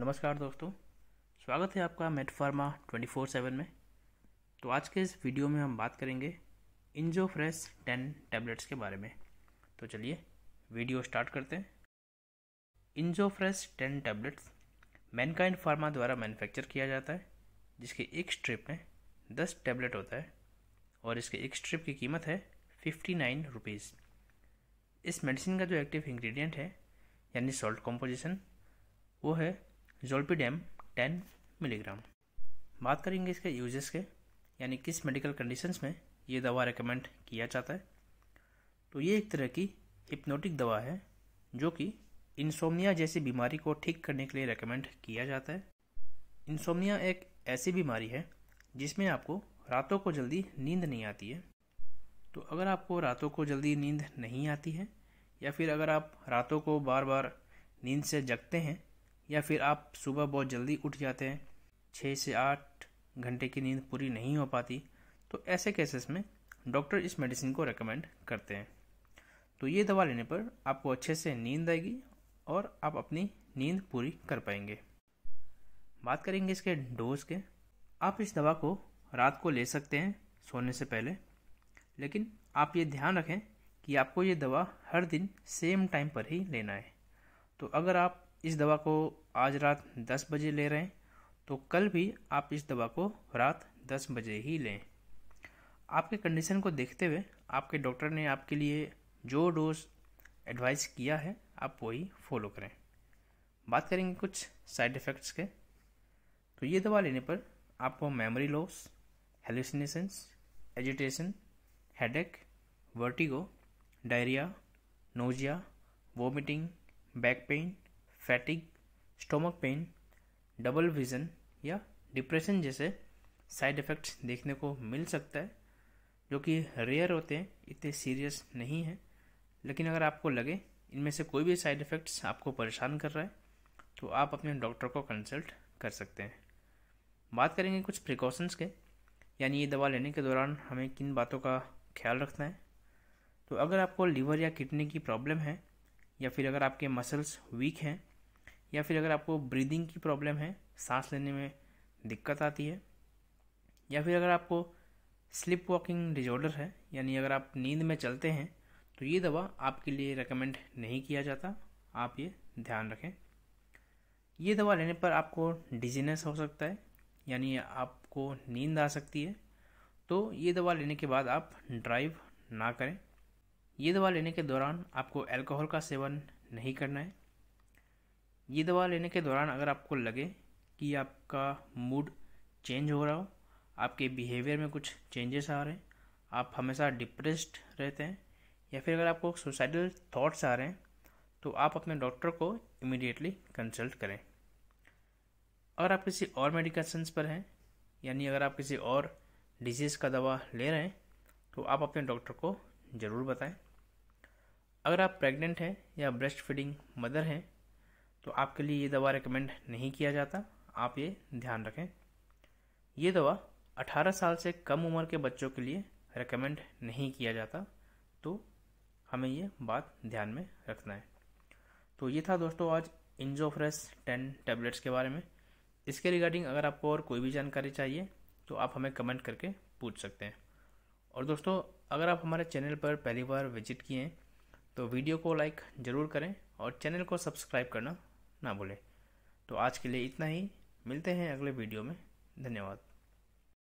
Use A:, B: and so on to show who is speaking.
A: नमस्कार दोस्तों स्वागत है आपका मेटफार्मा ट्वेंटी फोर सेवन में तो आज के इस वीडियो में हम बात करेंगे इंजो फ्रेश टेन टैबलेट्स के बारे में तो चलिए वीडियो स्टार्ट करते हैं Inzo fresh ten tablets Mankind Pharma द्वारा मैन्युफैक्चर किया जाता है जिसके एक स्ट्रिप में दस टैबलेट होता है और इसके एक स्ट्रिप की कीमत है फिफ्टी नाइन रुपीज़ इस मेडिसिन का जो एक्टिव इंग्रेडिएंट है यानी सॉल्ट कॉम्पोजिशन वो है जोल्पीडेम टेन मिलीग्राम बात करेंगे इसके यूजेस के यानी किस मेडिकल कंडीशंस में ये दवा रिकमेंड किया जाता है तो ये एक तरह की हिप्नोटिक दवा है जो कि इंसोमिया जैसी बीमारी को ठीक करने के लिए रिकमेंड किया जाता है इंसोमिया एक ऐसी बीमारी है जिसमें आपको रातों को जल्दी नींद नहीं आती है तो अगर आपको रातों को जल्दी नींद नहीं आती है या फिर अगर आप रातों को बार बार नींद से जगते हैं या फिर आप सुबह बहुत जल्दी उठ जाते हैं छः से आठ घंटे की नींद पूरी नहीं हो पाती तो ऐसे केसेस में डॉक्टर इस मेडिसिन को रेकमेंड करते हैं तो ये दवा लेने पर आपको अच्छे से नींद आएगी और आप अपनी नींद पूरी कर पाएंगे बात करेंगे इसके डोज के आप इस दवा को रात को ले सकते हैं सोने से पहले लेकिन आप ये ध्यान रखें कि आपको ये दवा हर दिन सेम टाइम पर ही लेना है तो अगर आप इस दवा को आज रात दस बजे ले रहे हैं तो कल भी आप इस दवा को रात दस बजे ही लें आपके कंडीशन को देखते हुए आपके डॉक्टर ने आपके लिए जो डोज एडवाइस किया है आप वही फॉलो करें बात करेंगे कुछ साइड इफ़ेक्ट्स के तो ये दवा लेने पर आपको memory loss hallucinations agitation headache vertigo diarrhoea nausea vomiting back pain fatigue stomach pain double vision या डिप्रेशन जैसे साइड इफ़ेक्ट्स देखने को मिल सकता है जो कि रेयर होते हैं इतने सीरियस नहीं है लेकिन अगर आपको लगे इनमें से कोई भी साइड इफ़ेक्ट्स आपको परेशान कर रहा है तो आप अपने डॉक्टर को कंसल्ट कर सकते हैं बात करेंगे कुछ प्रिकॉशंस के यानी ये दवा लेने के दौरान हमें किन बातों का ख्याल रखना है तो अगर आपको लीवर या किडनी की प्रॉब्लम है या फिर अगर आपके मसल्स वीक हैं या फिर अगर आपको ब्रीदिंग की प्रॉब्लम है सांस लेने में दिक्कत आती है या फिर अगर आपको स्लिप वॉकिंग डिजॉर्डर है यानी अगर आप नींद में चलते हैं तो ये दवा आपके लिए रेकमेंड नहीं किया जाता आप ये ध्यान रखें ये दवा लेने पर आपको डिजीनेस हो सकता है यानी आपको नींद आ सकती है तो ये दवा लेने के बाद आप ड्राइव ना करें ये दवा लेने के दौरान आपको अल्कोहल का सेवन नहीं करना है ये दवा लेने के दौरान अगर आपको लगे कि आपका मूड चेंज हो रहा हो आपके बिहेवियर में कुछ चेंजेस आ रहे हैं आप हमेशा डिप्रेस्ड रहते हैं या फिर अगर आपको सुसाइडल थॉट्स आ रहे हैं तो आप अपने डॉक्टर को इमिडिएटली कंसल्ट करें अगर आप किसी और मेडिकेशंस पर हैं यानी अगर आप किसी और डिजीज़ का दवा ले रहे हैं तो आप अपने डॉक्टर को ज़रूर बताएं अगर आप प्रेग्नेंट हैं या ब्रेस्ट फीडिंग मदर हैं तो आपके लिए ये दवा रिकमेंड नहीं किया जाता आप ये ध्यान रखें ये दवा 18 साल से कम उम्र के बच्चों के लिए रिकमेंड नहीं किया जाता तो हमें ये बात ध्यान में रखना है तो ये था दोस्तों आज इंजोफ्रेस टेन टैबलेट्स के बारे में इसके रिगार्डिंग अगर आपको और कोई भी जानकारी चाहिए तो आप हमें कमेंट करके पूछ सकते हैं और दोस्तों अगर आप हमारे चैनल पर पहली बार विजिट किए हैं तो वीडियो को लाइक ज़रूर करें और चैनल को सब्सक्राइब करना ना भूलें तो आज के लिए इतना ही मिलते हैं अगले वीडियो में धन्यवाद